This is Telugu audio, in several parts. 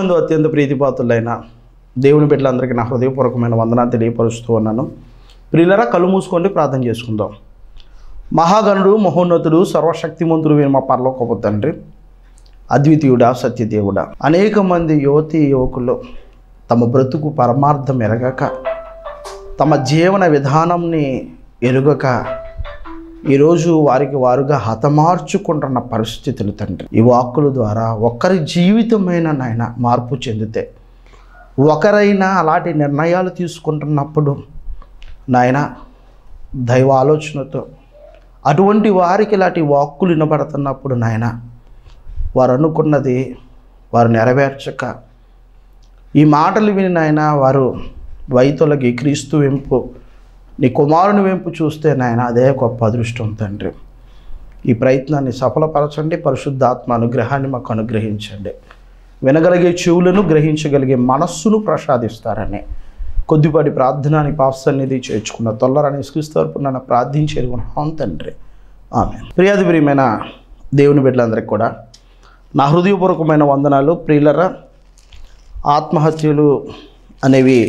నందు అత్యంత ప్రీతిపాతులైన దేవుని బిడ్డలందరికీ నా హృదయపూర్వకమైన వందన తెలియపరుస్తూ ఉన్నాను ప్రియులరా కళ్ళు మూసుకోండి ప్రార్థన చేసుకుందాం మహాగణుడు మహోన్నతుడు సర్వశక్తిమంతుడు మీరు మా పరలోకపు తండ్రి అద్వితీయుడా సత్యదేవుడా అనేక మంది యువతి యువకులు తమ బ్రతుకు పరమార్థం ఎరగక తమ జీవన విధానంని ఎరుగక ఈరోజు వారికి వారుగా హతమార్చుకుంటున్న పరిస్థితులు తండ్రి ఈ వాక్కుల ద్వారా ఒకరి జీవితమైన నాయన మార్పు చెందితే ఒకరైనా అలాంటి నిర్ణయాలు తీసుకుంటున్నప్పుడు నాయన దైవ ఆలోచనతో అటువంటి వారికి ఇలాంటి వాక్కులు వినబడుతున్నప్పుడు నాయన వారు అనుకున్నది వారు నెరవేర్చక ఈ మాటలు విని నాయన వారు వైతులకి క్రీస్తు వెంపు నీ కుమారుని వెంపు చూస్తే నాయన అదే గొప్ప అదృష్టం తండ్రి ఈ ప్రయత్నాన్ని సఫలపరచండి పరిశుద్ధాత్మ అనుగ్రహాన్ని మాకు అనుగ్రహించండి వినగలిగే చెవులను గ్రహించగలిగే మనస్సును ప్రసాదిస్తారని కొద్దిపాటి ప్రార్థనాని పాస్ అనేది చేర్చుకున్న తొల్లరని ఇసుకిస్తూ నన్ను ప్రార్థించేది ఉన్నాం తండ్రి ఆమె ప్రియాది ప్రియమైన దేవుని బిడ్డలందరికీ కూడా నా హృదయపూర్వకమైన వందనాలు ప్రియులర ఆత్మహత్యలు అనేవి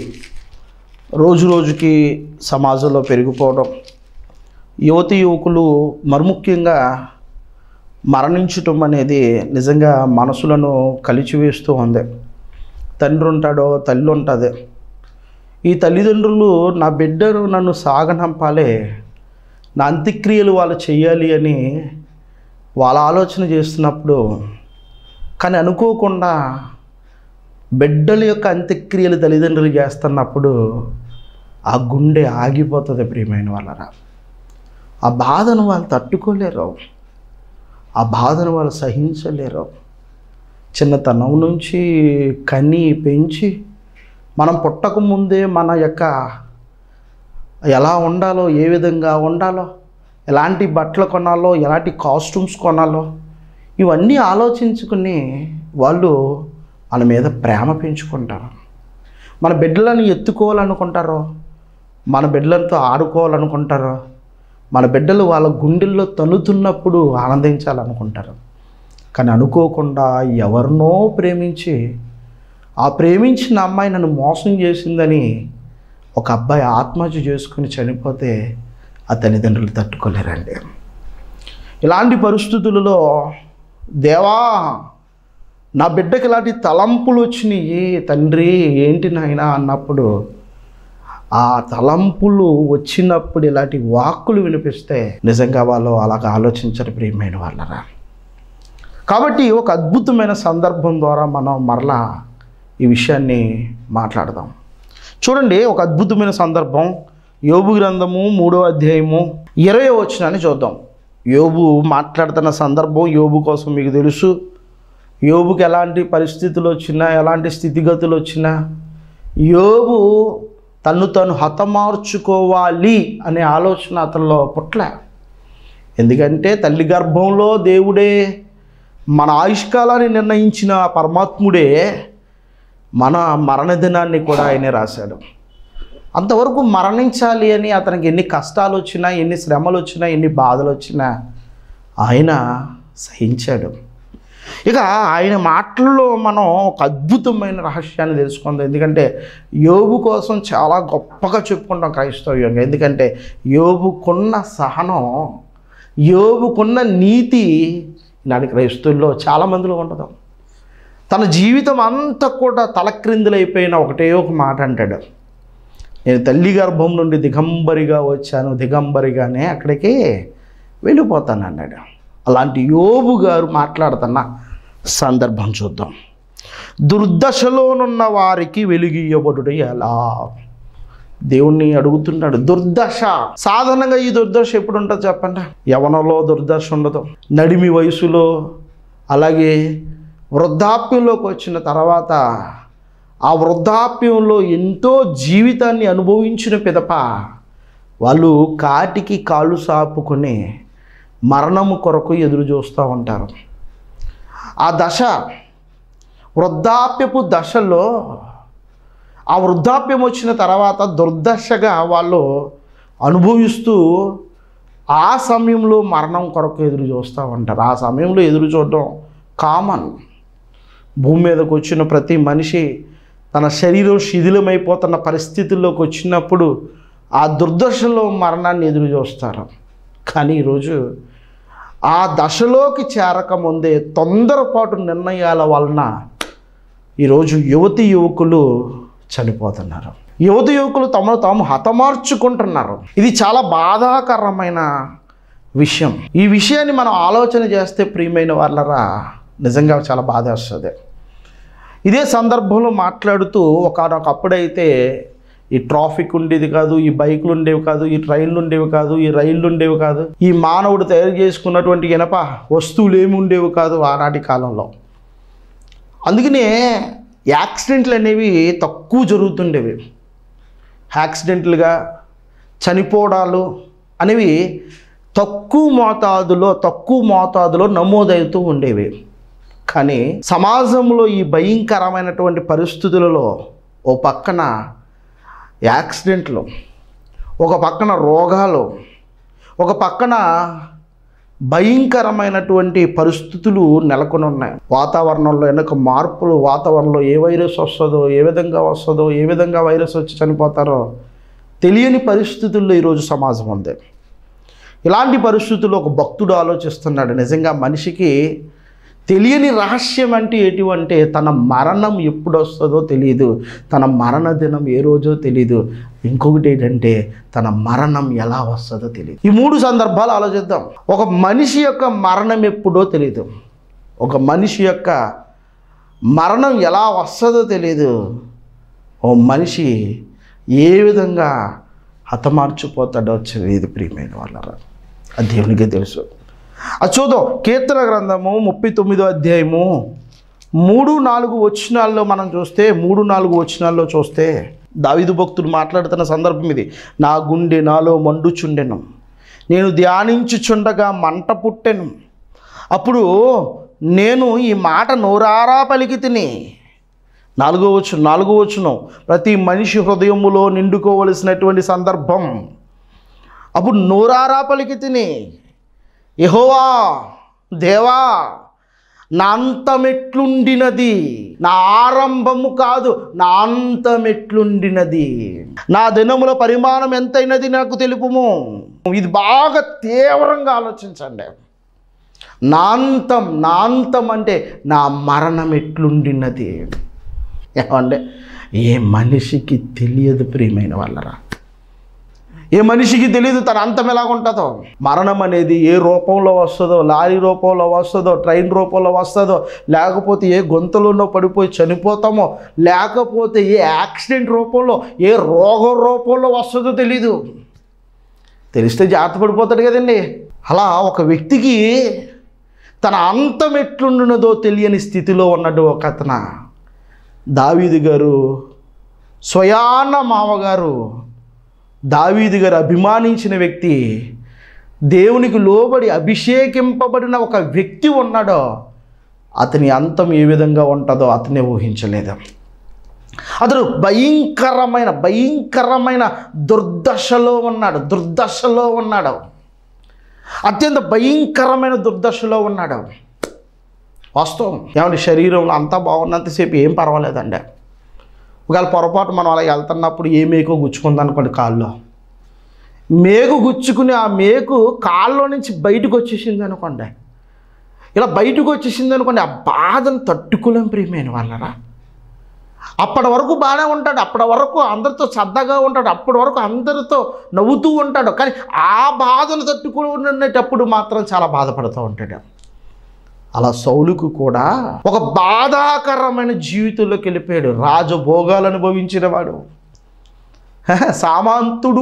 రోజు రోజుకి సమాజంలో పెరిగిపోవడం యువతి యువకులు మరుముఖ్యంగా మరణించటం అనేది నిజంగా మనసులను కలిచివేస్తూ ఉంది తండ్రి ఉంటాడో తల్లి ఉంటుంది ఈ తల్లిదండ్రులు నా బిడ్డను నన్ను సాగనంపాలి నా అంత్యక్రియలు వాళ్ళు చేయాలి అని వాళ్ళ ఆలోచన చేస్తున్నప్పుడు కానీ అనుకోకుండా బిడ్డల యొక్క అంత్యక్రియలు తల్లిదండ్రులు చేస్తున్నప్పుడు ఆ గుండె ఆగిపోతుంది ప్రియమైన వాళ్ళరా ఆ బాధను వాళ్ళు తట్టుకోలేరు ఆ బాధను వాళ్ళు సహించలేరు చిన్నతనం నుంచి కని పెంచి మనం పుట్టకముందే మన యొక్క ఎలా ఉండాలో ఏ విధంగా ఉండాలో ఎలాంటి బట్టలు కొనాలో ఎలాంటి కాస్ట్యూమ్స్ కొనాలో ఇవన్నీ ఆలోచించుకుని వాళ్ళు మన మీద ప్రేమ పెంచుకుంటారు మన బిడ్డలను ఎత్తుకోవాలనుకుంటారో మన బిడ్డలతో ఆడుకోవాలనుకుంటారు మన బిడ్డలు వాళ్ళ గుండెల్లో తలుతున్నప్పుడు ఆనందించాలనుకుంటారు కానీ అనుకోకుండా ఎవరినో ప్రేమించి ఆ ప్రేమించిన అమ్మాయి నన్ను మోసం చేసిందని ఒక అబ్బాయి ఆత్మహత్య చేసుకుని చనిపోతే ఆ తల్లిదండ్రులు తట్టుకోలేరండి ఇలాంటి పరిస్థితులలో దేవా నా బిడ్డకి ఇలాంటి తలంపులు వచ్చినాయి తండ్రి ఏంటి నాయన అన్నప్పుడు ఆ తలంపులు వచ్చినప్పుడు ఇలాంటి వాక్కులు వినిపిస్తే నిజంగా వాళ్ళు అలాగ ఆలోచించరు ప్రియమైన వాళ్ళరా కాబట్టి ఒక అద్భుతమైన సందర్భం ద్వారా మనం మరలా ఈ విషయాన్ని మాట్లాడదాం చూడండి ఒక అద్భుతమైన సందర్భం యోబు గ్రంథము మూడో అధ్యాయము ఇరవై వచ్చినాన్ని చూద్దాం యోబు మాట్లాడుతున్న సందర్భం యోబు కోసం మీకు తెలుసు యోబుకి ఎలాంటి పరిస్థితులు వచ్చినా ఎలాంటి స్థితిగతులు వచ్చినా యోబు తను తను హతమార్చుకోవాలి అనే ఆలోచన అతనిలో పుట్ల ఎందుకంటే తల్లి గర్భంలో దేవుడే మన ఆయుష్కాలాన్ని నిర్ణయించిన పరమాత్ముడే మన మరణ దినాన్ని కూడా ఆయనే రాశాడు అంతవరకు మరణించాలి అని అతనికి ఎన్ని కష్టాలు వచ్చినా ఎన్ని శ్రమలు వచ్చినా ఎన్ని బాధలు వచ్చినా ఆయన సహించాడు ఇక ఆయన మాటల్లో మనం ఒక అద్భుతమైన రహస్యాన్ని తెలుసుకుందాం ఎందుకంటే యోబు కోసం చాలా గొప్పగా చెప్పుకుంటాం క్రైస్తవ్యంగా ఎందుకంటే యోబుకున్న సహనం యోబుకున్న నీతి నాటి క్రైస్తువుల్లో చాలామందిలో ఉండదు తన జీవితం అంతా కూడా తలక్రిందులైపోయిన ఒకటే ఒక మాట అంటాడు నేను తల్లి గర్భం నుండి దిగంబరిగా వచ్చాను దిగంబరిగానే అక్కడికి వెళ్ళిపోతాను అన్నాడు అలాంటి యోబు గారు మాట్లాడుతున్న సందర్భం చూద్దాం దుర్దశలోనున్న వారికి వెలుగియబడుడు ఎలా దేవుణ్ణి అడుగుతున్నాడు దుర్దశ సాధారణంగా ఈ దుర్దశ ఎప్పుడు ఉంటుంది చెప్పండి యవనలో దుర్దశ ఉండదు నడిమి వయసులో అలాగే వృద్ధాప్యంలోకి వచ్చిన తర్వాత ఆ వృద్ధాప్యంలో ఎంతో జీవితాన్ని అనుభవించిన పిదప వాళ్ళు కాటికి కాలు సాపుకునే మరణము కొరకు ఎదురు చూస్తూ ఉంటారు ఆ దశ వృద్ధాప్యపు దశలో ఆ వృద్ధాప్యం వచ్చిన తర్వాత దుర్దశగా వాళ్ళు అనుభవిస్తూ ఆ సమయంలో మరణం కొరకు ఎదురు చూస్తూ ఉంటారు ఆ సమయంలో ఎదురు చూడడం కామన్ భూమి మీదకు వచ్చిన ప్రతి మనిషి తన శరీరం శిథిలమైపోతున్న పరిస్థితుల్లోకి వచ్చినప్పుడు ఆ దుర్దశలో మరణాన్ని ఎదురు చూస్తారు కానీ ఈరోజు ఆ దశలోకి చేరకముందే తొందరపాటు నిర్ణయాల వలన ఈరోజు యువతి యువకులు చనిపోతున్నారు యువతి యువకులు తమను తాము హతమార్చుకుంటున్నారు ఇది చాలా బాధాకరమైన విషయం ఈ విషయాన్ని మనం ఆలోచన చేస్తే ప్రియమైన వాళ్ళరా నిజంగా చాలా బాధ వస్తుంది ఇదే సందర్భంలో మాట్లాడుతూ ఒకనొకప్పుడైతే ఈ ట్రాఫిక్ ఉండేది కాదు ఈ బైకులు ఉండేవి కాదు ఈ ట్రైన్లు ఉండేవి కాదు ఈ రైళ్లు ఉండేవి కాదు ఈ మానవుడు తయారు చేసుకున్నటువంటి ఇనప వస్తువులు ఏమి ఉండేవి కాదు ఆనాటి కాలంలో అందుకనే యాక్సిడెంట్లు అనేవి తక్కువ జరుగుతుండేవి యాక్సిడెంట్లుగా చనిపోవడాలు అనేవి తక్కువ మోతాదులో తక్కువ మోతాదులో నమోదవుతూ ఉండేవి కానీ సమాజంలో ఈ భయంకరమైనటువంటి పరిస్థితులలో ఓ పక్కన యాక్సిడెంట్లు ఒక పక్కన రోగాలు ఒక పక్కన భయంకరమైనటువంటి పరిస్థితులు నెలకొని ఉన్నాయి వాతావరణంలో వెనక మార్పులు వాతావరణంలో ఏ వైరస్ వస్తుందో ఏ విధంగా వస్తుందో ఏ విధంగా వైరస్ వచ్చి చనిపోతారో తెలియని పరిస్థితుల్లో ఈరోజు సమాజం ఉంది ఇలాంటి పరిస్థితుల్లో ఒక భక్తుడు ఆలోచిస్తున్నాడు నిజంగా మనిషికి తెలియని రహస్యం అంటే ఏంటివంటే తన మరణం ఎప్పుడు వస్తుందో తెలియదు తన మరణ దినం ఏ రోజో తెలియదు ఇంకొకటి ఏంటంటే తన మరణం ఎలా వస్తుందో తెలియదు ఈ మూడు సందర్భాలు ఆలోచిద్దాం ఒక మనిషి యొక్క మరణం ఎప్పుడో తెలియదు ఒక మనిషి యొక్క మరణం ఎలా వస్తుందో తెలియదు ఓ మనిషి ఏ విధంగా హతమార్చిపోతాడో తెలియదు ప్రియమైన వాళ్ళరా అది దేవునికే తెలుసు అది చూద్దాం కీర్తన గ్రంథము ముప్పై తొమ్మిదో అధ్యాయము మూడు నాలుగు వచనాల్లో మనం చూస్తే మూడు నాలుగు వచనాల్లో చూస్తే దావిదు భక్తుడు మాట్లాడుతున్న సందర్భం ఇది నా గుండె నాలో మండుచుండెను నేను ధ్యానించుచుండగా మంట పుట్టెను అప్పుడు నేను ఈ మాట నోరారా పలికి తిని నాలుగో వచ్చు నాలుగో వచ్చును ప్రతి మనిషి హృదయములో నిండుకోవలసినటువంటి సందర్భం అప్పుడు నోరారా పలికి తిని యహోవా దేవా నా అంతమెట్లుండినది నా ఆరంభము కాదు నా అంతమెట్లుండినది నా దినముల పరిమాణం ఎంతైనది నాకు తెలుపుము ఇది బాగా తీవ్రంగా ఆలోచించండి నాంతం నాంతం అంటే నా మరణం ఎట్లుండినది ఏమంటే ఏ మనిషికి తెలియదు ప్రియమైన వాళ్ళరా ఏ మనిషికి తెలియదు తన అంతం ఎలాగుంటుందో మరణం అనేది ఏ రూపంలో వస్తుందో లారీ రూపంలో వస్తుందో ట్రైన్ రూపంలో వస్తుందో లేకపోతే ఏ గొంతులోనో పడిపోయి చనిపోతామో లేకపోతే ఏ యాక్సిడెంట్ రూపంలో ఏ రోగ రూపంలో వస్తుందో తెలీదు తెలిస్తే జాగ్రత్త పడిపోతాడు కదండి అలా ఒక వ్యక్తికి తన అంతం ఎట్లుండినదో తెలియని స్థితిలో ఉన్నట్టు ఒక అతన దావీది గారు స్వయాన మామగారు దావీదు గారు అభిమానించిన వ్యక్తి దేవునికి లోబడి అభిషేకింపబడిన ఒక వ్యక్తి ఉన్నాడో అతని అంతం ఏ విధంగా ఉంటుందో అతనే ఊహించలేదు అతడు భయంకరమైన భయంకరమైన దుర్దశలో ఉన్నాడు దుర్దశలో ఉన్నాడు అత్యంత భయంకరమైన దుర్దశలో ఉన్నాడు వాస్తవం ఏమంటే శరీరంలో అంతా బాగున్నంతసేపు ఏం పర్వాలేదండి ఒకవేళ పొరపాటు మనం అలా వెళ్తున్నప్పుడు ఏ మేకు గుచ్చుకుందనుకోండి కాళ్ళలో మేకు గుచ్చుకుని ఆ మేకు కాళ్ళలో నుంచి బయటకు వచ్చేసింది అనుకోండి ఇలా బయటకు వచ్చేసింది అనుకోండి ఆ బాధను తట్టుకోలేం ప్రియమైన వాళ్ళరా అప్పటి వరకు బాగానే ఉంటాడు అప్పటి వరకు అందరితో సరదాగా ఉంటాడు అప్పటి వరకు అందరితో నవ్వుతూ ఉంటాడు కానీ ఆ బాధను తట్టుకుని ఉండేటప్పుడు మాత్రం చాలా బాధపడుతూ ఉంటాడు అలా సౌలుకు కూడా ఒక బాధాకరమైన జీవితంలోకి వెళ్ళిపోయాడు రాజభోగాలు అనుభవించిన వాడు సామాంతుడు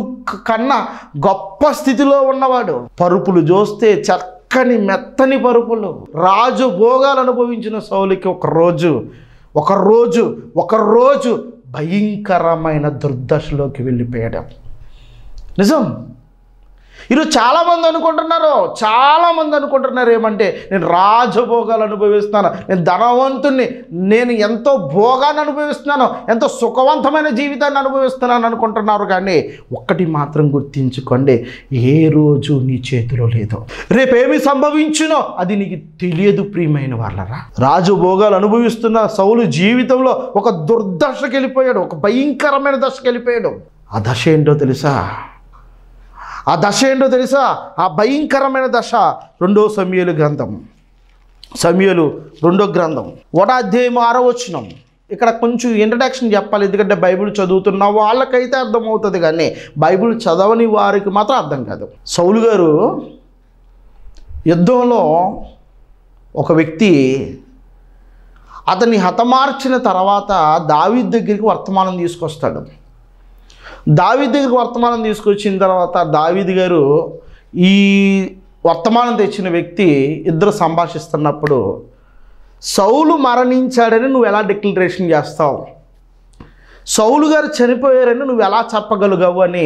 కన్నా గొప్ప స్థితిలో ఉన్నవాడు పరుపులు చూస్తే చక్కని మెత్తని పరుపులు రాజు భోగాలు అనుభవించిన సౌలికి ఒకరోజు ఒకరోజు ఒకరోజు భయంకరమైన దుర్దశలోకి వెళ్ళిపోయాడు నిజం ఈరోజు చాలామంది అనుకుంటున్నారు చాలామంది అనుకుంటున్నారు ఏమంటే నేను రాజభోగాలు అనుభవిస్తున్నాను నేను ధనవంతుణ్ణి నేను ఎంతో భోగాన్ని అనుభవిస్తున్నాను ఎంతో సుఖవంతమైన జీవితాన్ని అనుభవిస్తున్నాను అనుకుంటున్నారు కానీ ఒక్కటి మాత్రం గుర్తించుకోండి ఏ రోజు నీ చేతిలో లేదో రేపేమి సంభవించునో అది నీకు తెలియదు ప్రియమైన వాళ్ళరా రాజభోగాలు అనుభవిస్తున్న సౌలు జీవితంలో ఒక దుర్దశకి వెళ్ళిపోయాడు ఒక భయంకరమైన దశకి వెళ్ళిపోయాడు ఆ దశ ఏంటో తెలుసా ఆ దశ ఏంటో తెలుసా ఆ భయంకరమైన దశ రెండో సమయలు గ్రంథం సమయలు రెండో గ్రంథం వటాధ్యాయం ఆరో వచ్చినాం ఇక్కడ కొంచెం ఇంట్రడక్షన్ చెప్పాలి ఎందుకంటే బైబిల్ చదువుతున్న వాళ్ళకైతే అర్థమవుతుంది కానీ బైబిల్ చదవని వారికి మాత్రం అర్థం కాదు సౌలు గారు యుద్ధంలో ఒక వ్యక్తి అతన్ని హతమార్చిన తర్వాత దావి దగ్గరికి వర్తమానం తీసుకొస్తాడు దావీద్ దగ్గరికి వర్తమానం తీసుకొచ్చిన తర్వాత దావిది గారు ఈ వర్తమానం తెచ్చిన వ్యక్తి ఇద్దరు సంభాషిస్తున్నప్పుడు సౌలు మరణించాడని నువ్వు ఎలా డిక్లరేషన్ చేస్తావు సౌలు గారు చనిపోయారని నువ్వు ఎలా చెప్పగలుగవు అని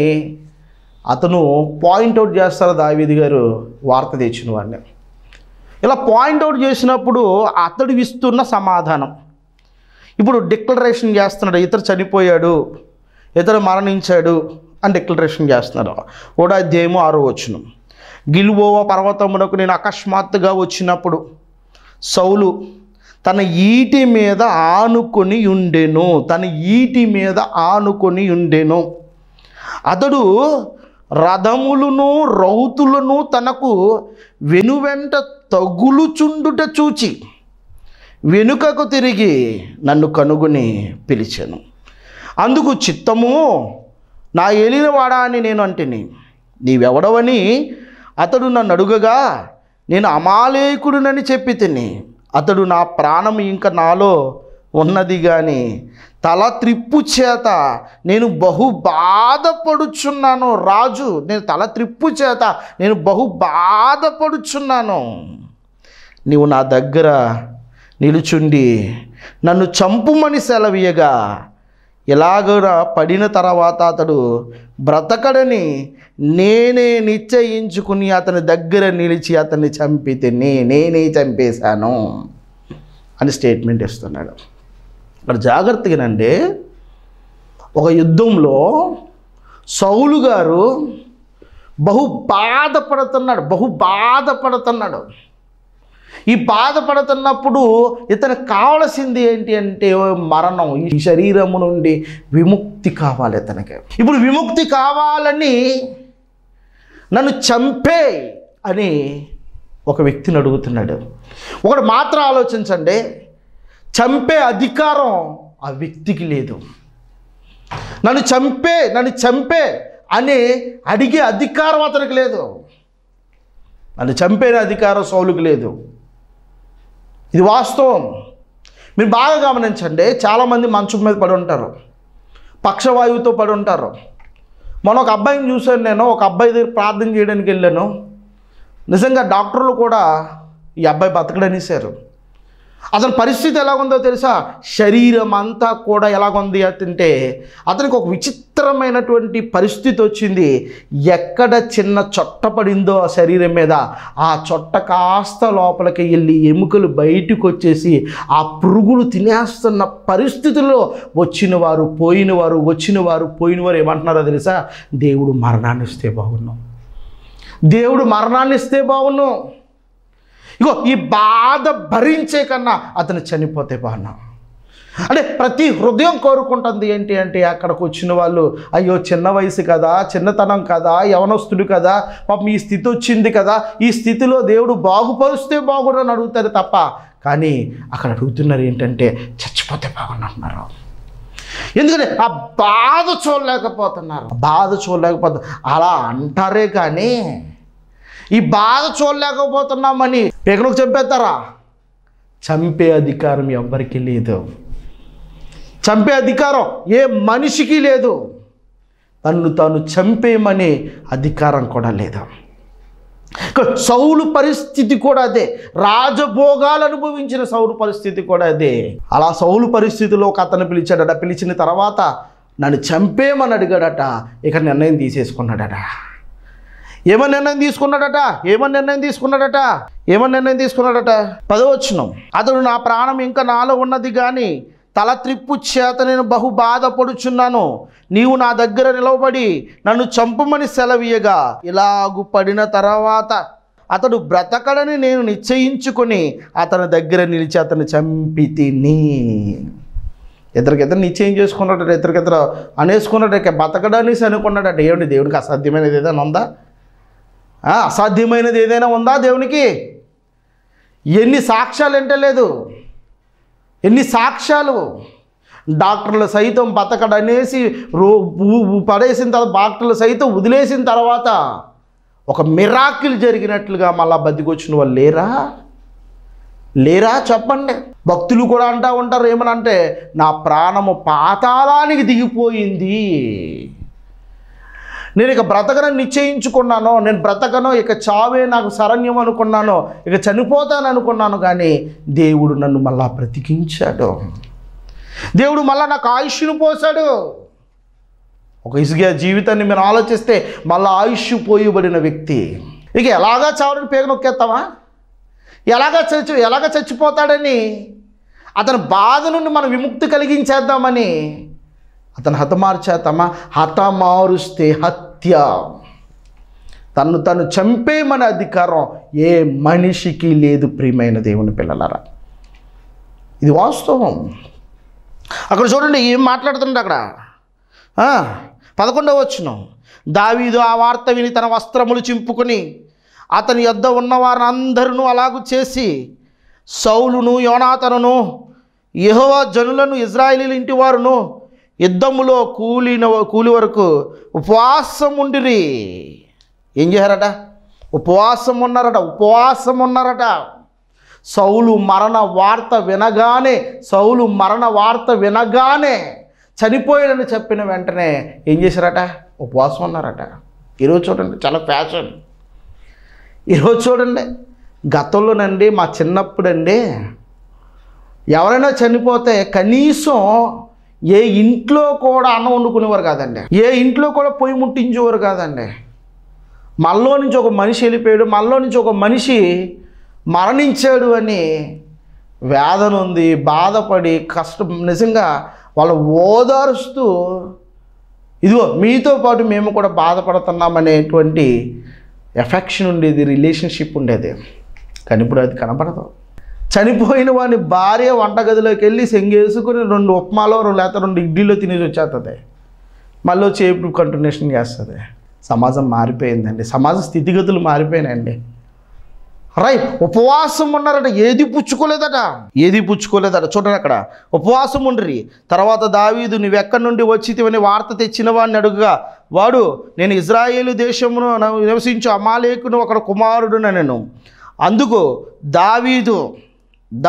అతను పాయింట్అవుట్ చేస్తారు దావీది గారు వార్త తెచ్చిన వాడిని ఇలా పాయింట్అవుట్ చేసినప్పుడు అతడు ఇస్తున్న సమాధానం ఇప్పుడు డిక్లరేషన్ చేస్తున్నాడు ఇతరు చనిపోయాడు ఇతడు మరణించాడు అని డిక్లరేషన్ చేస్తున్నారు కూడా అధ్యాయము ఆరో వచ్చును గిలువోవ పర్వతమునకు నేను అకస్మాత్తుగా వచ్చినప్పుడు సౌలు తన ఈటి మీద ఆనుకొని ఉండెను తన ఈటి మీద ఆనుకొని ఉండెను అతడు రథములను రౌతులను తనకు వెనువెంట తగులుచుండుట చూచి వెనుకకు తిరిగి నన్ను కనుగొని పిలిచాను అందుకు చిత్తము నా ఏలినవాడా అని నేను నీ నీవెవడవని అతడు నన్ను అడుగగా నేను అమాలేకుడునని చెప్పి తిని అతడు నా ప్రాణం ఇంకా నాలో ఉన్నది కానీ తల త్రిప్పు చేత నేను బహు బాధపడుచున్నాను రాజు నేను తల త్రిప్పు చేత నేను బహు బాధపడుచున్నాను నీవు నా దగ్గర నిలుచుండి నన్ను చంపుమని సెలవీయగా ఇలాగున పడిన తర్వాత అతడు బ్రతకడని నేనే నిశ్చయించుకుని అతని దగ్గర నిలిచి అతన్ని చంపితే నేనే చంపేశాను అని స్టేట్మెంట్ ఇస్తున్నాడు అక్కడ జాగ్రత్తగానండి ఒక యుద్ధంలో సౌలు గారు బహు బాధపడుతున్నాడు బహు బాధపడుతున్నాడు ఈ బాధపడుతున్నప్పుడు ఇతనికి కావలసింది ఏంటి అంటే మరణం ఈ శరీరము నుండి విముక్తి కావాలి ఇతనికి ఇప్పుడు విముక్తి కావాలని నన్ను చంపే అని ఒక వ్యక్తిని అడుగుతున్నాడు ఒకడు మాత్రం ఆలోచించండి చంపే అధికారం ఆ వ్యక్తికి లేదు నన్ను చంపే నన్ను చంపే అని అడిగే అధికారం అతనికి లేదు నన్ను చంపే అధికారం సౌలుకు లేదు ఇది వాస్తవం మీరు బాగా గమనించండి చాలామంది మంచం మీద పడి ఉంటారు పక్షవాయువుతో పడి ఉంటారు మొన్న ఒక అబ్బాయిని చూశాను నేను ఒక అబ్బాయి దగ్గర ప్రార్థన చేయడానికి వెళ్ళాను నిజంగా డాక్టర్లు కూడా ఈ అబ్బాయి బతకడనిసారు అతని పరిస్థితి ఎలాగుందో తెలుసా శరీరం అంతా కూడా ఎలాగుంది అంటే అతనికి ఒక విచిత్రమైనటువంటి పరిస్థితి వచ్చింది ఎక్కడ చిన్న చొట్ట పడిందో ఆ శరీరం మీద ఆ చొట్ట కాస్త లోపలికి వెళ్ళి ఎముకలు బయటకు వచ్చేసి ఆ పురుగులు తినేస్తున్న పరిస్థితుల్లో వచ్చిన వారు పోయిన వారు వచ్చిన వారు పోయిన వారు ఏమంటున్నారో తెలుసా దేవుడు మరణాన్ని ఇస్తే బాగున్నాం దేవుడు మరణాన్ని ఇస్తే బాగున్నాం ఇగో ఈ బాధ భరించే కన్నా అతను చనిపోతే బాగున్న అంటే ప్రతి హృదయం కోరుకుంటుంది ఏంటి అంటే అక్కడికి వచ్చిన వాళ్ళు అయ్యో చిన్న వయసు కదా చిన్నతనం కదా యవనస్తుడు కదా పాపం ఈ స్థితి వచ్చింది కదా ఈ స్థితిలో దేవుడు బాగుపరుస్తే బాగుండని అడుగుతారు తప్ప కానీ అక్కడ అడుగుతున్నారు ఏంటంటే చచ్చిపోతే బాగుండంటున్నారు ఎందుకంటే ఆ బాధ చూడలేకపోతున్నారు బాధ చూడలేకపోతున్నారు అలా అంటారే కానీ ఈ బాధ చూడలేకపోతున్నామని ఎక్కడికి చంపేస్తారా చంపే అధికారం ఎవ్వరికీ లేదు చంపే అధికారం ఏ మనిషికి లేదు తను తాను చంపేయమనే అధికారం కూడా లేదు సౌలు పరిస్థితి కూడా అదే రాజభోగాలు అనుభవించిన సౌలు పరిస్థితి కూడా అదే అలా సౌలు పరిస్థితిలో ఒక అతను పిలిచాడట పిలిచిన తర్వాత నన్ను చంపేమని అడిగాడట ఇక నిర్ణయం తీసేసుకున్నాడట ఏమని నిర్ణయం తీసుకున్నాడట ఏమని నిర్ణయం తీసుకున్నాడట ఏమని నిర్ణయం తీసుకున్నాడట పదవచ్చునం అతడు నా ప్రాణం ఇంకా నాలో ఉన్నది కానీ తల త్రిప్పు చేత నేను బహు బాధపడుచున్నాను నీవు నా దగ్గర నిలవబడి నన్ను చంపమని సెలవీయగా ఇలాగు పడిన తర్వాత అతడు బ్రతకడని నేను నిశ్చయించుకొని అతని దగ్గర నిలిచి అతను చంపి తిని ఇద్దరికిద్దరు నిశ్చయం చేసుకున్నాడట ఇద్దరికిద్దరు అనేసుకున్నాడు ఇక అనుకున్నాడట ఏమిటి దేవుడికి అసాధ్యమైనది ఏదైనా ఉందా అసాధ్యమైనది ఏదైనా ఉందా దేవునికి ఎన్ని సాక్ష్యాలు ఎంటలేదు ఎన్ని సాక్ష్యాలు డాక్టర్లు సైతం బతకడనేసి రో పడేసిన తర్వాత డాక్టర్లు సైతం వదిలేసిన తర్వాత ఒక మిరాకిల్ జరిగినట్లుగా మళ్ళా బతికొచ్చిన వాళ్ళు లేరా లేరా చెప్పండి భక్తులు కూడా అంటూ ఉంటారు ఏమనంటే నా ప్రాణము పాతాళానికి దిగిపోయింది నేను ఇక బ్రతకనని నిశ్చయించుకున్నానో నేను బ్రతకను ఇక చావే నాకు శరణ్యం అనుకున్నానో ఇక చనిపోతాను అనుకున్నాను కానీ దేవుడు నన్ను మళ్ళా బ్రతికించాడు దేవుడు మళ్ళా నాకు ఆయుష్ను పోశాడు ఒక ఇసుక జీవితాన్ని మీరు ఆలోచిస్తే మళ్ళా ఆయుష్ పోయబడిన వ్యక్తి ఇక ఎలాగా చావరని పేగ నొక్కేస్తావా ఎలాగా చచ్చి ఎలాగ చచ్చిపోతాడని అతని బాధ నుండి మనం విముక్తి కలిగించేద్దామని అతను హతమార్చా తమ హతమారుస్తే హత్య తను తను చంపేమనే అధికారం ఏ మనిషికి లేదు ప్రియమైన దేవుని పిల్లలరా ఇది వాస్తవం అక్కడ చూడండి ఏం మాట్లాడుతుండే అక్కడ పదకొండవ వచ్చిన దావీదు ఆ వార్త విని తన వస్త్రములు చింపుకొని అతని యొద్ద ఉన్న అందరూ అలాగూ చేసి సౌలును యోనాతనును యహోవా జనులను ఇజ్రాయిలీల ఇంటి వారును యుద్ధములో కూలిన కూలి వరకు ఉపవాసం ఉండిరి ఏం చేశారట ఉపవాసం ఉన్నారట ఉపవాసం ఉన్నారట సౌలు మరణ వార్త వినగానే సౌలు మరణ వార్త వినగానే చనిపోయాడని చెప్పిన వెంటనే ఏం చేశారట ఉపవాసం ఉన్నారట ఈరోజు చూడండి చాలా ఫ్యాషన్ ఈరోజు చూడండి గతంలోనండి మా చిన్నప్పుడండి ఎవరైనా చనిపోతే కనీసం ఏ ఇంట్లో కూడా అన్నం వండుకునేవారు కాదండి ఏ ఇంట్లో కూడా పొయ్యి ముట్టించేవారు కాదండి మనలో నుంచి ఒక మనిషి వెళ్ళిపోయాడు మనలో నుంచి ఒక మనిషి మరణించాడు అని వేదన ఉంది బాధపడి కష్టం నిజంగా వాళ్ళు ఓదారుస్తూ ఇదిగో మీతో పాటు మేము కూడా బాధపడుతున్నాం అనేటువంటి ఎఫెక్షన్ ఉండేది రిలేషన్షిప్ ఉండేది కానీ ఇప్పుడు అది కనపడదు చనిపోయిన వాడిని భార్య వంటగదిలోకి వెళ్ళి సెంగేసుకుని రెండు ఉప్మాలో రెండు లేకపోతే రెండు ఇడ్లీలో తినేసి వచ్చేస్తుంది మళ్ళీ వచ్చి కంటిన్యూషన్ చేస్తుంది సమాజం మారిపోయిందండి సమాజ స్థితిగతులు మారిపోయినాయండి రైట్ ఉపవాసం ఉన్నారట ఏది పుచ్చుకోలేదట ఏది పుచ్చుకోలేదట చూడండి అక్కడ ఉపవాసం ఉండ్రి తర్వాత దావీదు నువ్వెక్కడి నుండి వచ్చితివని వార్త తెచ్చిన వాడిని అడుగుగా వాడు నేను ఇజ్రాయేలు దేశమును నివసించు అమాలేకును ఒక కుమారుడున నేను అందుకు దావీదు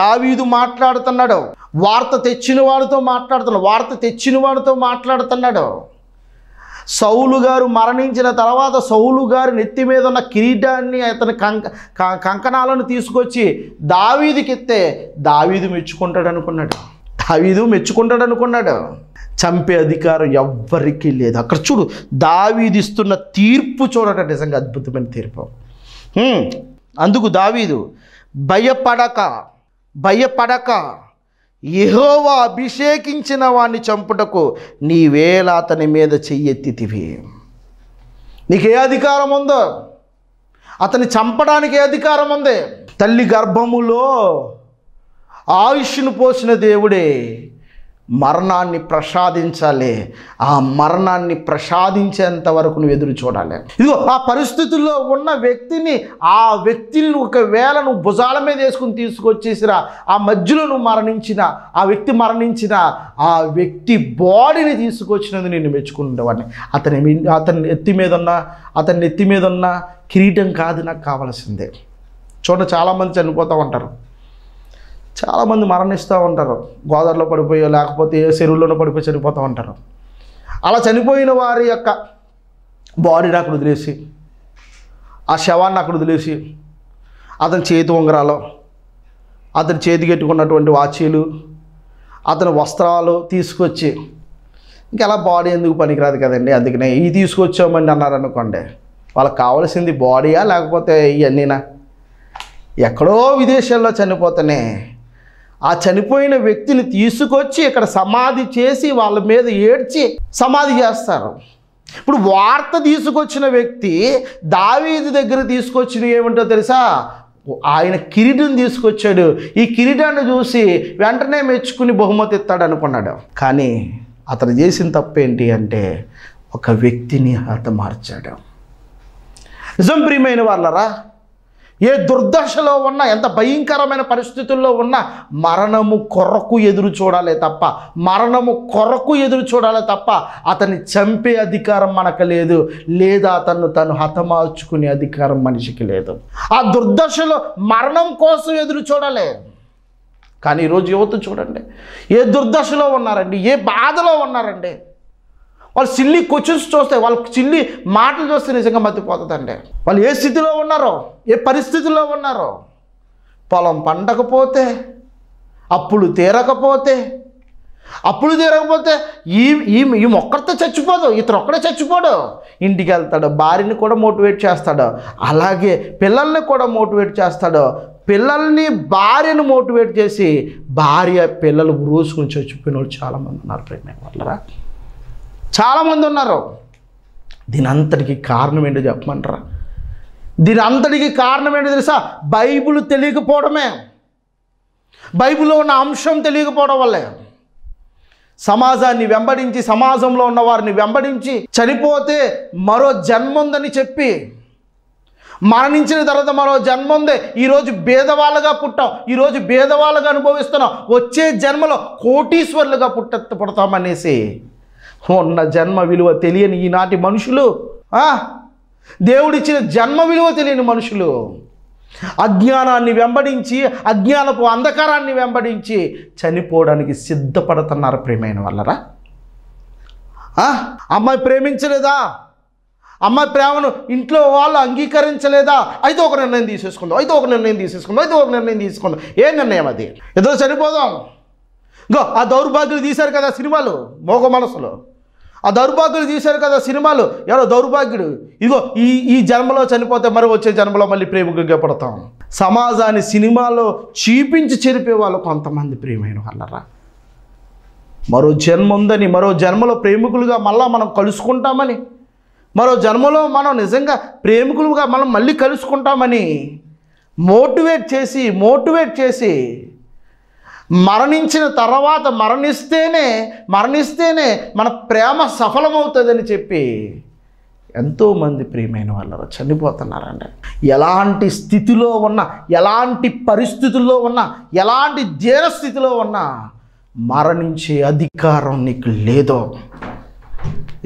దావీదు మాట్లాడుతున్నాడు వార్త తెచ్చిన వాడితో మాట్లాడుతున్నాడు వార్త తెచ్చిన వాడితో మాట్లాడుతున్నాడు సౌలు గారు మరణించిన తర్వాత సౌలు గారి నెత్తి మీద ఉన్న కిరీటాన్ని అతని కంక కంకణాలను తీసుకొచ్చి దావీదికిస్తే దావీదు మెచ్చుకుంటాడు అనుకున్నాడు దావీదు మెచ్చుకుంటాడు అనుకున్నాడు చంపే అధికారం ఎవ్వరికీ లేదు అక్కడ చూడు ఇస్తున్న తీర్పు చూడటం నిజంగా అద్భుతమైన తీర్పు అందుకు దావీదు భయపడక భయపడక ఎహోవా అభిషేకించిన వాణ్ణి చంపుటకు నీవేళ అతని మీద చెయ్యెత్తితివి నీకే అధికారం ఉందో అతన్ని చంపడానికి అధికారం ఉంది తల్లి గర్భములో ఆయుష్ను పోసిన దేవుడే మరణాన్ని ప్రసాదించాలి ఆ మరణాన్ని ప్రసాదించేంత వరకు నువ్వు ఎదురు చూడాలి ఇదిగో ఆ పరిస్థితుల్లో ఉన్న వ్యక్తిని ఆ వ్యక్తిని ఒకవేళ నువ్వు భుజాల మీద వేసుకుని తీసుకొచ్చేసిరా ఆ మధ్యలో నువ్వు మరణించిన ఆ వ్యక్తి మరణించిన ఆ వ్యక్తి బాడీని తీసుకొచ్చినది నేను మెచ్చుకునేవాడిని అతని అతని ఎత్తి మీద ఉన్న అతని ఎత్తి మీద ఉన్న కిరీటం కాదు నాకు కావాల్సిందే చూడండి చాలామంది చనిపోతూ ఉంటారు చాలామంది మరణిస్తూ ఉంటారు గోదావరిలో పడిపోయో లేకపోతే ఏ పడిపోయి చనిపోతూ ఉంటారు అలా చనిపోయిన వారి యొక్క బాడీని అక్కడ వదిలేసి ఆ శవాన్ని అక్కడ వదిలేసి అతని చేతి ఉంగరాలు అతని చేతి కట్టుకున్నటువంటి వాచీలు అతని వస్త్రాలు తీసుకొచ్చి ఇంకెలా బాడీ ఎందుకు పనికిరాదు కదండి అందుకనే ఇవి తీసుకొచ్చామండి అన్నారనుకోండి వాళ్ళకి కావాల్సింది బాడీయా లేకపోతే ఇవన్నీనా ఎక్కడో విదేశాల్లో చనిపోతేనే ఆ చనిపోయిన వ్యక్తిని తీసుకొచ్చి ఇక్కడ సమాధి చేసి వాళ్ళ మీద ఏడ్చి సమాధి చేస్తారు ఇప్పుడు వార్త తీసుకొచ్చిన వ్యక్తి దావీది దగ్గర తీసుకొచ్చిన ఏమిటో తెలుసా ఆయన కిరీటం తీసుకొచ్చాడు ఈ కిరీటాన్ని చూసి వెంటనే మెచ్చుకుని బహుమతి ఇస్తాడు అనుకున్నాడు కానీ అతను చేసిన తప్పేంటి అంటే ఒక వ్యక్తిని హతమార్చాడు నిజం ప్రియమైన వాళ్ళరా ఏ దుర్దశలో ఉన్నా ఎంత భయంకరమైన పరిస్థితుల్లో ఉన్నా మరణము కొరకు ఎదురు చూడాలే తప్ప మరణము కొరకు ఎదురు చూడాలే తప్ప అతన్ని చంపే అధికారం మనకు లేదు లేదా అతను తను హతమార్చుకునే అధికారం మనిషికి లేదు ఆ దుర్దశలో మరణం కోసం ఎదురు చూడాలి కానీ ఈరోజు యువత చూడండి ఏ దుర్దశలో ఉన్నారండి ఏ బాధలో ఉన్నారండి వాళ్ళు చిల్లి క్వశ్చన్స్ చూస్తే వాళ్ళ చిల్లి మాటలు చూస్తే నిజంగా మర్చిపోతుందండి వాళ్ళు ఏ స్థితిలో ఉన్నారో ఏ పరిస్థితుల్లో ఉన్నారో పొలం పండకపోతే అప్పులు తీరకపోతే అప్పులు తీరకపోతే ఈ ఈ ఈ చచ్చిపోదు ఇతను ఒక్కడే చచ్చిపోడు ఇంటికి వెళ్తాడు భార్యని కూడా మోటివేట్ చేస్తాడు అలాగే పిల్లల్ని కూడా మోటివేట్ చేస్తాడు పిల్లల్ని భార్యను మోటివేట్ చేసి భార్య పిల్లలు ఊసుకుని చచ్చిపోయిన వాళ్ళు చాలామంది ఉన్నారు ప్రేమ వాళ్ళరా చాలామంది ఉన్నారు దీని అంతటికి కారణం ఏంటో చెప్పమంటారా దీని అంతటికి కారణం ఏంటో తెలుసా బైబుల్ తెలియకపోవడమే బైబుల్లో ఉన్న అంశం తెలియకపోవడం వల్లే సమాజాన్ని వెంబడించి సమాజంలో ఉన్న వారిని వెంబడించి చనిపోతే మరో జన్మ ఉందని చెప్పి మరణించిన తర్వాత మరో జన్మ ఉంది ఈరోజు భేదవాళ్ళుగా పుట్టాం ఈరోజు భేదవాళ్ళుగా అనుభవిస్తున్నాం వచ్చే జన్మలో కోటీశ్వరులుగా పుట్ట పుడతామనేసి ఉన్న జన్మ విలువ తెలియని ఈనాటి మనుషులు దేవుడిచ్చిన జన్మ విలువ తెలియని మనుషులు అజ్ఞానాన్ని వెంబడించి అజ్ఞానపు అంధకారాన్ని వెంబడించి చనిపోవడానికి సిద్ధపడుతున్నారు ప్రేమైన వాళ్ళరా అమ్మాయి ప్రేమించలేదా అమ్మాయి ప్రేమను ఇంట్లో వాళ్ళు అంగీకరించలేదా అయితే ఒక నిర్ణయం తీసేసుకుందాం అయితే ఒక నిర్ణయం తీసేసుకుందాం అయితే ఒక నిర్ణయం తీసుకుందాం ఏ నిర్ణయం అది ఏదో చనిపోదాం గో ఆ దౌర్భాగ్యులు తీశారు కదా సినిమాలు మోగ మనసులో ఆ దౌర్భాగ్యుడు తీశారు కదా సినిమాలు ఎవరో దౌర్భాగ్యుడు ఇదిగో ఈ ఈ జన్మలో చనిపోతే మరి వచ్చే జన్మలో మళ్ళీ ప్రేమగా పడతాం సమాజాన్ని సినిమాలో చీపించి చెరిపే వాళ్ళు కొంతమంది ప్రేమైన వాళ్ళరా మరో జన్మ ఉందని మరో జన్మలో ప్రేమికులుగా మళ్ళీ మనం కలుసుకుంటామని మరో జన్మలో మనం నిజంగా ప్రేమికులుగా మనం మళ్ళీ కలుసుకుంటామని మోటివేట్ చేసి మోటివేట్ చేసి మరణించిన తర్వాత మరణిస్తేనే మరణిస్తేనే మన ప్రేమ సఫలమవుతుందని చెప్పి ఎంతోమంది ప్రియమైన వాళ్ళు చనిపోతున్నారండి ఎలాంటి స్థితిలో ఉన్నా ఎలాంటి పరిస్థితుల్లో ఉన్నా ఎలాంటి జీనస్థితిలో ఉన్నా మరణించే అధికారం నీకు లేదో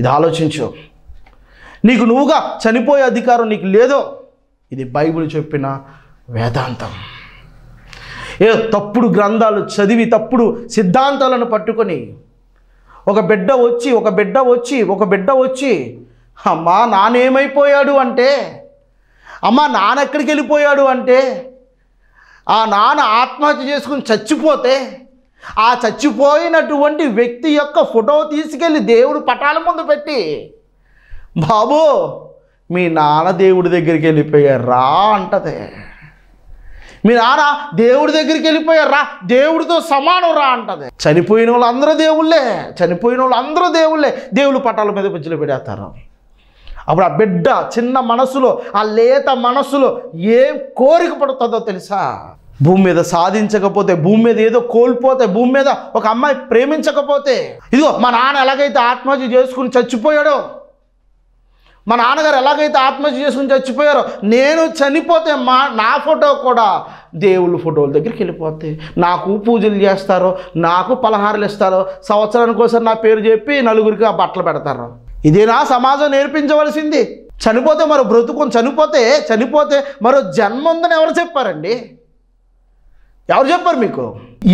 ఇది ఆలోచించు నీకు నువ్వుగా చనిపోయే అధికారం నీకు లేదో ఇది బైబిల్ చెప్పిన వేదాంతం ఏ తప్పుడు గ్రంథాలు చదివి తప్పుడు సిద్ధాంతాలను పట్టుకొని ఒక బిడ్డ వచ్చి ఒక బిడ్డ వచ్చి ఒక బిడ్డ వచ్చి అమ్మా నానేమైపోయాడు అంటే అమ్మ నానెక్కడికి వెళ్ళిపోయాడు అంటే ఆ నాన్న ఆత్మహత్య చేసుకుని చచ్చిపోతే ఆ చచ్చిపోయినటువంటి వ్యక్తి యొక్క ఫోటో తీసుకెళ్ళి దేవుడు పటాల ముందు పెట్టి బాబు మీ నాన్న దేవుడి దగ్గరికి వెళ్ళిపోయారు రా అంటదే మీ నాన్న దేవుడి దగ్గరికి వెళ్ళిపోయారా దేవుడితో సమానం రా అంటది చనిపోయిన వాళ్ళు అందరూ దేవుళ్ళే చనిపోయిన వాళ్ళు అందరూ దేవుళ్ళే దేవుళ్ళు పట్టాల మీద పిచ్చిలు పెడేస్తారు అప్పుడు ఆ బిడ్డ చిన్న మనసులో ఆ లేత మనసులో ఏం కోరిక పడుతుందో తెలుసా భూమి మీద సాధించకపోతే భూమి మీద ఏదో కోల్పోతే భూమి మీద ఒక అమ్మాయి ప్రేమించకపోతే ఇదిగో మా నాన్న ఎలాగైతే ఆత్మహత్య చేసుకుని చచ్చిపోయాడో మా నాన్నగారు ఎలాగైతే ఆత్మహత్య చేసుకుని చచ్చిపోయారో నేను చనిపోతే మా నా ఫోటో కూడా దేవుళ్ళ ఫోటోల దగ్గరికి వెళ్ళిపోతే నాకు పూజలు చేస్తారో నాకు పలహారాలు ఇస్తారో సంవత్సరానికి ఒకసారి నా పేరు చెప్పి నలుగురికి ఆ బట్టలు పెడతారు నా సమాజం నేర్పించవలసింది చనిపోతే మరో బ్రతుకుని చనిపోతే చనిపోతే మరో జన్మ ఉందని ఎవరు చెప్పారండి ఎవరు చెప్పారు మీకు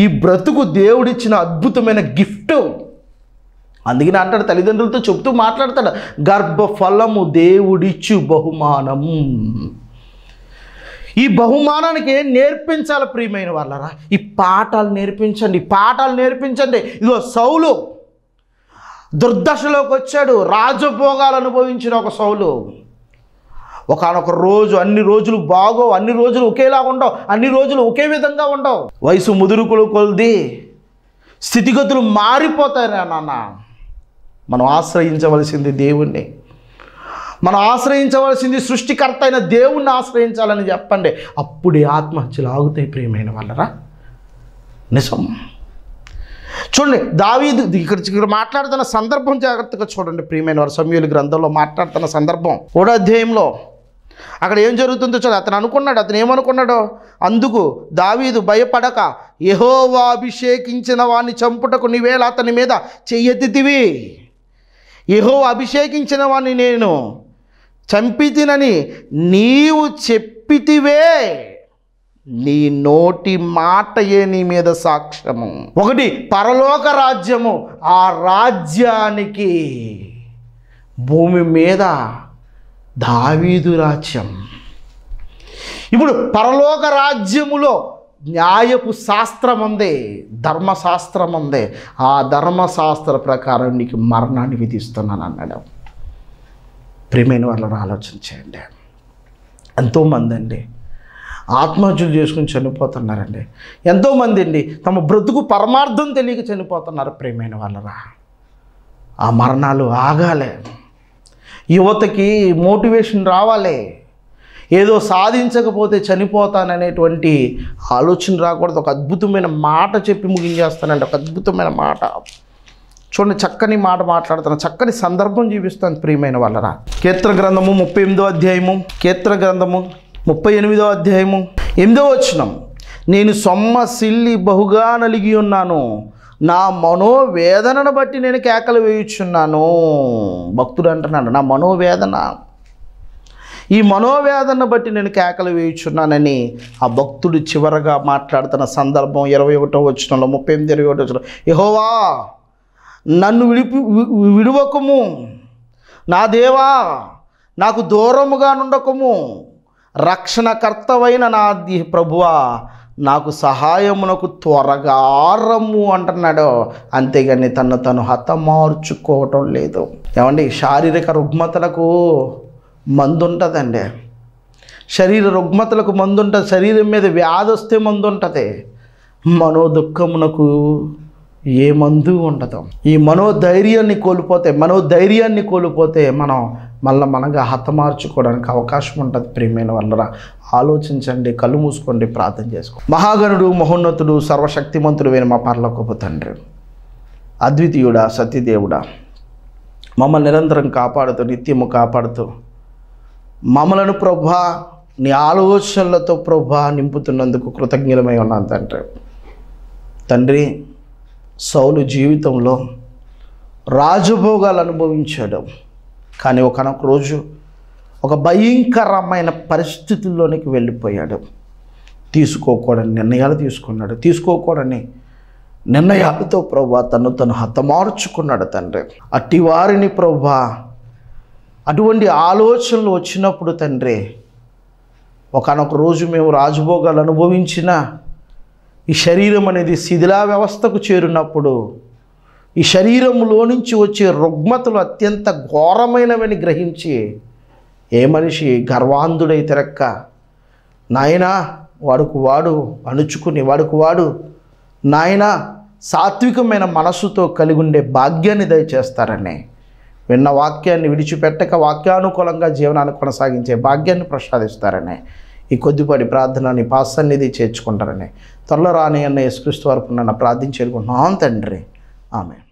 ఈ బ్రతుకు దేవుడిచ్చిన అద్భుతమైన గిఫ్ట్ అందుకని అంటాడు తల్లిదండ్రులతో చెబుతూ మాట్లాడతాడు గర్భఫలము దేవుడిచ్చు బహుమానం ఈ బహుమానానికి ఏం నేర్పించాలి ప్రియమైన వాళ్ళరా ఈ పాఠాలు నేర్పించండి పాఠాలు నేర్పించండి ఇదిగో సౌలు దుర్దశలోకి వచ్చాడు రాజభోగాలు అనుభవించిన ఒక సౌలు ఒకనొక రోజు అన్ని రోజులు బాగో అన్ని రోజులు ఒకేలా ఉండవు అన్ని రోజులు ఒకే విధంగా ఉండవు వయసు ముదురుకులు కొలిది స్థితిగతులు మారిపోతాయి నాన్న మనం ఆశ్రయించవలసింది దేవుణ్ణి మనం ఆశ్రయించవలసింది సృష్టికర్త అయిన దేవుణ్ణి ఆశ్రయించాలని చెప్పండి అప్పుడే ఆత్మహత్యలు ఆగుతాయి ప్రియమైన వాళ్ళరా నిజం చూడండి దావీదు ఇక్కడ ఇక్కడ మాట్లాడుతున్న సందర్భం జాగ్రత్తగా చూడండి ప్రియమైన వారు సమయలు గ్రంథంలో మాట్లాడుతున్న సందర్భం కూడా అధ్యాయంలో అక్కడ ఏం జరుగుతుందో చూడ అతను అనుకున్నాడు అతను ఏమనుకున్నాడో అందుకు దావీదు భయపడక యహోవా అభిషేకించిన వాడిని చంపుటకు నీవేళ అతని మీద చెయ్యెత్తితివి ఎహో అభిషేకించిన వాణ్ణి నేను చంపితినని నీవు చెప్పితివే నీ నోటి మాటయే నీ మీద సాక్ష్యము ఒకటి పరలోక రాజ్యము ఆ రాజ్యానికి భూమి మీద దావీదు రాజ్యం ఇప్పుడు పరలోక రాజ్యములో న్యాయపు శాస్త్రం ఉందే ధర్మశాస్త్రం ఉంది ఆ ధర్మశాస్త్ర ప్రకారం నీకు మరణాన్ని విధిస్తున్నాను అన్నాడు ప్రేమైన వాళ్ళని ఆలోచన చేయండి ఎంతోమంది అండి ఆత్మహత్యలు చేసుకుని చనిపోతున్నారండి ఎంతోమంది అండి తమ బ్రతుకు పరమార్థం తెలియక చనిపోతున్నారు ప్రేమైన వాళ్ళరా ఆ మరణాలు ఆగాలి యువతకి మోటివేషన్ రావాలి ఏదో సాధించకపోతే చనిపోతాననేటువంటి ఆలోచన రాకూడదు ఒక అద్భుతమైన మాట చెప్పి ముగించేస్తానండి ఒక అద్భుతమైన మాట చూడండి చక్కని మాట మాట్లాడుతాను చక్కని సందర్భం చూపిస్తాను ప్రియమైన వాళ్ళరా కేత్ర గ్రంథము ముప్పై ఎనిమిదో అధ్యాయము కేత్ర గ్రంథము ముప్పై ఎనిమిదో అధ్యాయము ఎనిమిదో వచ్చిన నేను సిల్లి బహుగా నలిగి ఉన్నాను నా మనోవేదనను బట్టి నేను కేకలు వేయుచున్నాను భక్తుడు అంటున్నాడు నా మనోవేదన ఈ మనోవేదనను బట్టి నేను కేకలు వేయుచున్నానని ఆ భక్తుడు చివరగా మాట్లాడుతున్న సందర్భం ఇరవై ఒకటో వచ్చినంలో ముప్పై ఎనిమిది ఇరవై ఒకటో వచ్చిన యహోవా నన్ను విడిపి విడవకము నా దేవా నాకు దూరముగా నుండకము రక్షణకర్తవైన నా ప్రభువా నాకు సహాయమునకు త్వరగా రమ్ము అంటున్నాడు అంతేగాని తను తను హతమార్చుకోవటం లేదు ఏమండి శారీరక రుగ్మతలకు మందు ఉంటుందండి శరీర రుగ్మతలకు మందు ఉంటుంది శరీరం మీద వ్యాధి వస్తే మందు ఉంటుంది మనోదుఖమునకు ఏ మందు ఉండదు ఈ మనోధైర్యాన్ని కోల్పోతే మనోధైర్యాన్ని కోల్పోతే మనం మళ్ళీ మనగా హతమార్చుకోవడానికి అవకాశం ఉంటుంది ప్రియమైన వల్లరా ఆలోచించండి కళ్ళు మూసుకోండి ప్రార్థన చేసుకో మహాగణుడు మహోన్నతుడు సర్వశక్తిమంతుడు వేణు మా గొప్ప తండ్రి అద్వితీయుడా సతీదేవుడా మమ్మల్ని నిరంతరం కాపాడుతూ నిత్యము కాపాడుతూ మమ్మలను ప్రభా నీ ఆలోచనలతో ప్రభా నింపుతున్నందుకు కృతజ్ఞులమై ఉన్నాను తండ్రి తండ్రి సౌలు జీవితంలో రాజభోగాలు అనుభవించాడు కానీ ఒకనొక రోజు ఒక భయంకరమైన పరిస్థితుల్లోనికి వెళ్ళిపోయాడు తీసుకోకూడని నిర్ణయాలు తీసుకున్నాడు తీసుకోకూడని నిర్ణయాలతో ప్రభా తను తను హతమార్చుకున్నాడు తండ్రి అట్టి వారిని ప్రభా అటువంటి ఆలోచనలు వచ్చినప్పుడు తండ్రి ఒకనొక రోజు మేము రాజభోగాలు అనుభవించిన ఈ శరీరం అనేది శిథిలా వ్యవస్థకు చేరినప్పుడు ఈ శరీరంలో నుంచి వచ్చే రుగ్మతలు అత్యంత ఘోరమైనవని గ్రహించి ఏ మనిషి గర్వాంధుడై తిరక్క నాయనా వాడుకు వాడు అణుచుకుని వాడుకు వాడు నాయన సాత్వికమైన మనసుతో కలిగి ఉండే భాగ్యాన్ని దయచేస్తారని విన్న వాక్యాన్ని విడిచిపెట్టక వాక్యానుకూలంగా జీవనాన్ని కొనసాగించే భాగ్యాన్ని ప్రసాదిస్తారని ఈ కొద్దిపాటి ప్రార్థనని పాసన్నిధి చేర్చుకుంటారని త్వరలో రాని అన్న యేసుక్రీస్తు వరకు నన్ను ప్రార్థించేరుకుంటున్నాం తండ్రి ఆమె